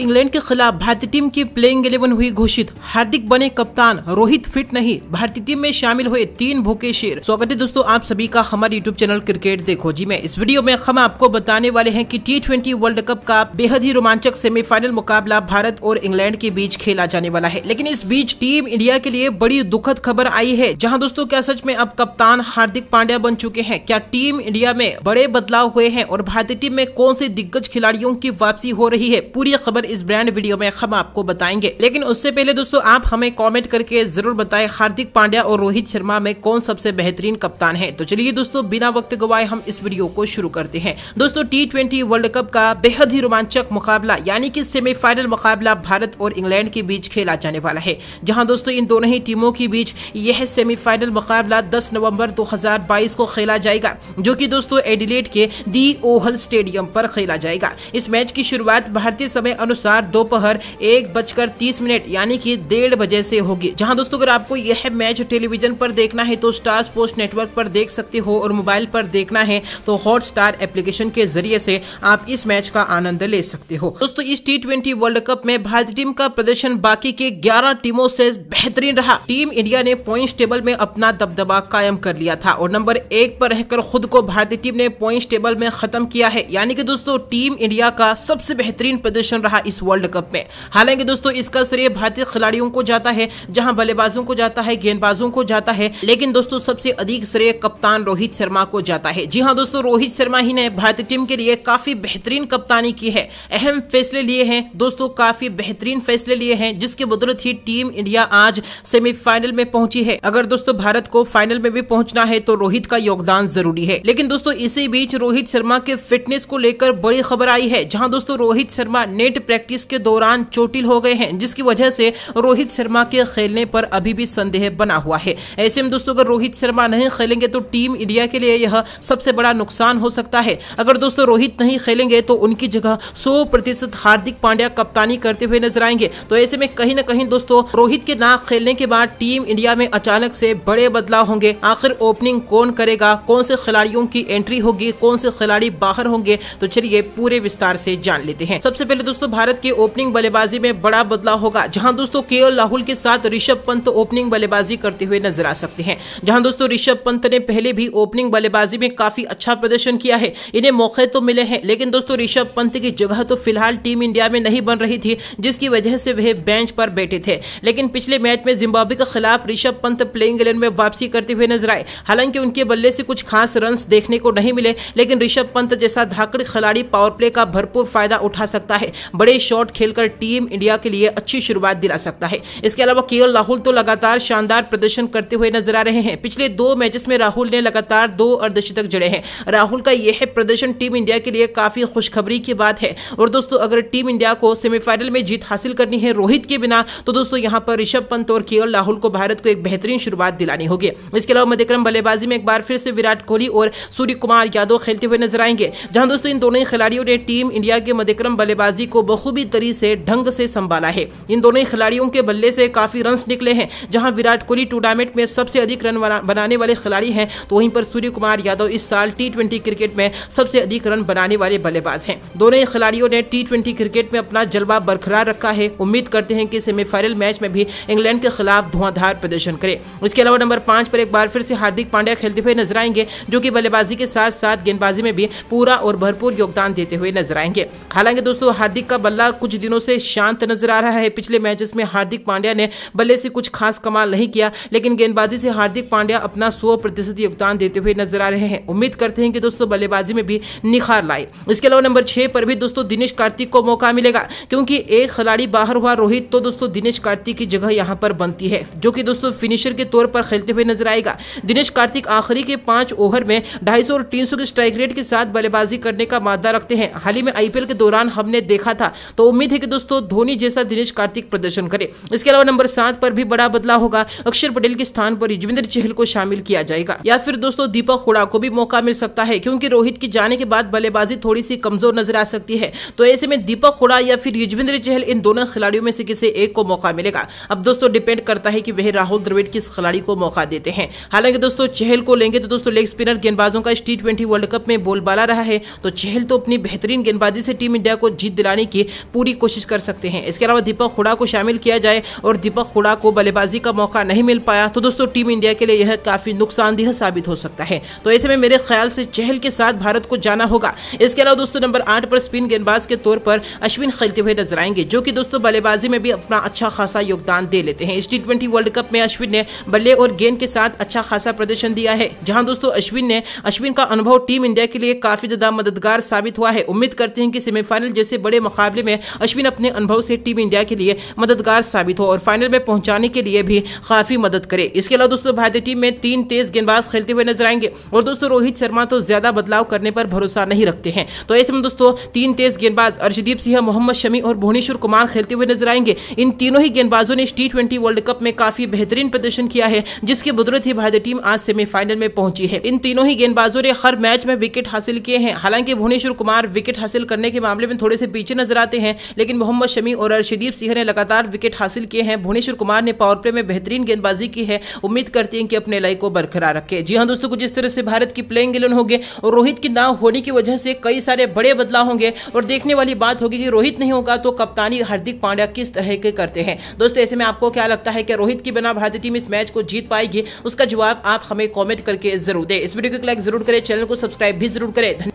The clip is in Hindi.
इंग्लैंड के खिलाफ भारतीय टीम की प्लेइंग इलेवन हुई घोषित हार्दिक बने कप्तान रोहित फिट नहीं भारतीय टीम में शामिल हुए तीन भूखे शेर स्वागत है दोस्तों आप सभी का हमारे यूट्यूब चैनल क्रिकेट देखो जी में इस वीडियो में हम आपको बताने वाले हैं की टी वर्ल्ड कप का बेहद ही रोमांचक सेमीफाइनल मुकाबला भारत और इंग्लैंड के बीच खेला जाने वाला है लेकिन इस बीच टीम इंडिया के लिए बड़ी दुखद खबर आई है जहाँ दोस्तों क्या सच में अब कप्तान हार्दिक पांड्या बन चुके हैं क्या टीम इंडिया में बड़े बदलाव हुए हैं और भारतीय टीम में कौन से दिग्गज खिलाड़ियों की वापसी हो रही है पूरी खबर इस ब्रांड वीडियो में हम आपको बताएंगे लेकिन उससे पहले दोस्तों आप हमें कॉमेंट करके जरूर बताए हार्दिक पांड्या और रोहित शर्मा में कौन सबसे बेहतरीन कप्तान है तो चलिए दोस्तों बिना वक्त गवाए हम इस वीडियो को शुरू करते हैं दोस्तों टी वर्ल्ड कप का बेहद ही रोमांचक मुकाबला यानी कि सेमीफाइनल मुकाबला भारत और इंग्लैंड के बीच खेला जाने वाला है जहां दोस्तों इन दोनों ही टीमों के बीच यह सेमीफाइनल मुकाबला 10 नवंबर 2022 को खेला जाएगा जो कि दोस्तों एडिलेट के दी ओहल स्टेडियम पर खेला जाएगा इस मैच की शुरुआत भारतीय समय अनुसार अनुसार दोपहर एक बजकर तीस मिनट यानी कि डेढ़ बजे से होगी जहां दोस्तों अगर आपको यह मैच टेलीविजन पर देखना है तो स्टार स्पोर्ट्स नेटवर्क पर देख सकते हो और मोबाइल पर देखना है तो हॉट स्टार एप्लीकेशन के जरिए से आप इस मैच का आनंद ले सकते हो दोस्तों इस टी वर्ल्ड कप में भारतीय टीम का प्रदर्शन बाकी के ग्यारह टीमों से बेहतरीन रहा टीम इंडिया ने पॉइंट टेबल में अपना दबदबा कायम कर लिया था और नंबर एक पर रहकर खुद को भारतीय टीम ने पॉइंट टेबल में खत्म किया है यानी कि दोस्तों टीम इंडिया का सबसे बेहतरीन प्रदर्शन रहा रहा इस वर्ल्ड कप में हालांकि दोस्तों इसका श्रेय भारतीय खिलाड़ियों को जाता है जहां बल्लेबाजों को जाता है गेंदबाजों को जाता है लेकिन दोस्तों सबसे अधिक श्रेय कप्तान रोहित शर्मा को जाता है जी हाँ दोस्तों रोहित शर्मा ही ने भारतीय टीम के लिए काफी बेहतरीन कप्तानी की है अहम फैसले लिए हैं दोस्तों काफी बेहतरीन फैसले लिए हैं जिसके बदौलत ही टीम इंडिया आज सेमीफाइनल में पहुंची है अगर दोस्तों भारत को फाइनल में भी पहुंचना है तो रोहित का योगदान जरूरी है लेकिन दोस्तों इसी बीच रोहित शर्मा के फिटनेस को लेकर बड़ी खबर आई है जहां दोस्तों रोहित शर्मा नेट प्रैक्टिस के दौरान चोटिल हो गए हैं जिसकी वजह से रोहित शर्मा के खेलने पर अभी भी संदेह बना हुआ है ऐसे में दोस्तों अगर रोहित शर्मा नहीं खेलेंगे तो टीम इंडिया के लिए यह सबसे बड़ा नुकसान हो सकता है अगर दोस्तों रोहित नहीं खेलेंगे तो उनकी जगह सौ प्रतिशत हार्दिक पांड्या कप्तानी करते हुए नजर आएंगे तो ऐसे में कहीं ना कहीं दोस्तों रोहित के ना खेलने के बाद टीम इंडिया में अचानक से बड़े बदलाव होंगे आखिर ओपनिंग कौन करेगा कौन से खिलाड़ियों की एंट्री होगी कौन से खिलाड़ी बाहर होंगे तो चलिए पूरे विस्तार से जान लेते हैं सबसे पहले दोस्तों भारत के ओपनिंग बल्लेबाजी में बड़ा बदलाव होगा जहां दोस्तों के राहुल के साथ ऋषभ पंत ओपनिंग बल्लेबाजी करते हुए नजर आ सकते हैं जहां दोस्तों ऋषभ पंत ने पहले भी ओपनिंग बल्लेबाजी में काफी अच्छा प्रदर्शन किया है इन्हें मौके तो मिले हैं लेकिन दोस्तों ऋषभ पंत की जगह तो फिलहाल टीम इंडिया में नहीं बन रही थी जिसकी वजह से वह बेंच पर बैठे थे लेकिन पिछले मैच में जिम्बाब्वे के खिलाफ ऋषभ पंत प्लेइंग इलेवन में वापसी करते हुए नजर आए हालांकि उनके बल्ले से कुछ खास रन देखने को नहीं मिले लेकिन ऋषभ पंत जैसा धाकड़ खिलाड़ी पावर प्ले का भरपूर फायदा उठा सकता है बड़े बड़े शॉट खेलकर टीम इंडिया के लिए अच्छी शुरुआत दिला सकता है इसके अलावा के राहुल तो लगातार शानदार प्रदर्शन करते हुए नजर आ रहे हैं पिछले दो मैचेस में राहुल ने लगातार दो अर्धशतक जड़े हैं राहुल का यह प्रदर्शन टीम इंडिया के लिए काफी खुशखबरी की बात है और दोस्तों अगर टीम इंडिया को सेमीफाइनल में जीत हासिल करनी है रोहित के बिना तो दोस्तों यहाँ पर ऋषभ पंत और के राहुल को भारत को एक बेहतरीन शुरुआत दिलानी होगी इसके अलावा मध्यक्रम बल्लेबाजी में एक बार फिर से विराट कोहली और सूर्य कुमार यादव खेलते हुए नजर आएंगे जहां दोस्तों इन दोनों ही खिलाड़ियों ने टीम इंडिया के मध्यक्रम बल्लेबाजी को बहुत बखूबी तरी से ढंग से संभाला है इन दोनों खिलाड़ियों के बल्ले से काफी रन निकले हैं जहां विराट कोहली टूर्नामेंट में सबसे अधिक रन बनाने वाले खिलाड़ी हैं तो वहीं पर सूर्य कुमार यादव इस साल टी क्रिकेट में सबसे अधिक रन बनाने वाले बल्लेबाज हैं दोनों खिलाड़ियों ने टी क्रिकेट में अपना जलवा बरकरार रखा है उम्मीद करते हैं कि सेमीफाइनल मैच में भी इंग्लैंड के खिलाफ धुआंधार प्रदर्शन करे इसके अलावा नंबर पांच पर एक बार फिर से हार्दिक पांड्या खेलते हुए नजर आएंगे जो कि बल्लेबाजी के साथ साथ गेंदबाजी में भी पूरा और भरपूर योगदान देते हुए नजर आएंगे हालांकि दोस्तों हार्दिक का बल्ला कुछ दिनों से शांत नजर आ रहा है पिछले मैचेस में हार्दिक पांड्या ने बल्ले से कुछ खास कमाल नहीं किया लेकिन गेंदबाजी से हार्दिक पांड्या अपना सौ प्रतिशत योगदान देते हुए नजर आ रहे हैं उम्मीद करते हैं कि दोस्तों बल्लेबाजी में भी निखार लाए इसके अलावा नंबर छह पर भी दोस्तों दिनेश कार्तिक को मौका मिलेगा क्योंकि एक खिलाड़ी बाहर हुआ रोहित तो दोस्तों दिनेश कार्तिक की जगह यहाँ पर बनती है जो कि दोस्तों फिनिशर के तौर पर खेलते हुए नजर आएगा दिनेश कार्तिक आखिरी के पांच ओवर में ढाई और तीन के स्ट्राइक रेट के साथ बल्लेबाजी करने का मादा रखते हैं हाल ही में आईपीएल के दौरान हमने देखा था तो उम्मीद है कि दोस्तों धोनी जैसा दिनेश कार्तिक प्रदर्शन करे इसके अलावा नंबर सात पर भी बड़ा बदलाव होगा अक्षर पटेल के स्थान पर युजविंदर चहल को शामिल किया जाएगा या फिर दोस्तों दीपक हुडा को भी मौका मिल सकता है क्योंकि रोहित के जाने के बाद बल्लेबाजी थोड़ी सी कमजोर नजर आ सकती है तो ऐसे में दीपक हुडा या फिर युजविंदर चहल इन दोनों खिलाड़ियों में से किसी एक को मौका मिलेगा अब दोस्तों डिपेंड करता है कि वह राहुल द्रविड़ किस खिलाड़ी को मौका देते हैं हालांकि दोस्तों चहल को लेंगे तो दोस्तों लेग स्पिनर गेंदबाजों का टी ट्वेंटी वर्ल्ड कप में बोलबाला रहा है तो चहल तो अपनी बेहतरीन गेंदबाजी से टीम इंडिया को जीत दिलाने की पूरी कोशिश कर सकते हैं इसके अलावा दीपक हुडा को शामिल किया जाए और दीपक हुडा को बल्लेबाजी का मौका नहीं मिल पाया तो दोस्तों टीम इंडिया के लिए यह काफी नुकसानदेह साबित हो सकता है तो ऐसे में मेरे ख्याल से चहल के साथ भारत को जाना होगा इसके अलावा दोस्तों नंबर आठ पर स्पिन गेंदबाज के तौर पर अश्विन खेलते हुए नजर आएंगे जो कि दोस्तों बल्लेबाजी में भी अपना अच्छा खासा योगदान दे लेते हैं इस टी वर्ल्ड कप में अश्विन ने बल्ले और गेंद के साथ अच्छा खासा प्रदर्शन दिया है जहां दोस्तों अश्विन ने अश्विन का अनुभव टीम इंडिया के लिए काफी ज्यादा मददगार साबित हुआ है उम्मीद करते हैं कि सेमीफाइनल जैसे बड़े मुकाबले मुकाबले में अश्विन अपने अनुभव से टीम इंडिया के लिए मददगार साबित हो और फाइनल में पहुंचाने के लिए भी काफ़ी मदद करे इसके अलावा दोस्तों भारतीय टीम में तीन तेज गेंदबाज खेलते हुए नजर आएंगे और दोस्तों रोहित शर्मा तो ज़्यादा बदलाव करने पर भरोसा नहीं रखते हैं तो ऐसे में दोस्तों तीन तेज गेंदबाज अर्शदीप सिंह मोहम्मद शमी और भुवनेश्वर कुमार खेलते हुए नजर आएंगे इन तीनों ही गेंदबाजों ने टी ट्वेंटी वर्ल्ड कप में काफी बेहतरीन प्रदर्शन किया है जिसकी बदौलत ही भारतीय टीम आज सेमीफाइनल में पहुंची है इन तीनों ही गेंदबाजों ने हर मैच में विकेट हासिल किए हैं हालांकि भुवनेश्वर कुमार विकेट हासिल करने के मामले में थोड़े से पीछे नजर आते हैं लेकिन मोहम्मद शमी और अर्शदीप सिंह ने लगातार विकेट हासिल किए हैं भुवनेश्वर कुमार ने पावर प्ले में बेहतरीन गेंदबाजी की है उम्मीद करते हैं कि अपने लय को बरकरार रखे जी हाँ दोस्तों कुछ इस तरह से भारत की प्लेइंग इलेवन होगी और रोहित के नाम होने की वजह से कई सारे बड़े बदलाव होंगे और देखने वाली बात होगी कि रोहित नहीं होगा तो कप्तानी हार्दिक पांड्या किस तरह के करते हैं दोस्तों ऐसे में आपको क्या लगता है कि रोहित की बिना भारतीय टीम इस मैच को जीत पाएगी उसका जवाब आप हमें कॉमेंट करके जरूर दें इस वीडियो को लाइक जरूर करें चैनल को सब्सक्राइब भी जरूर करें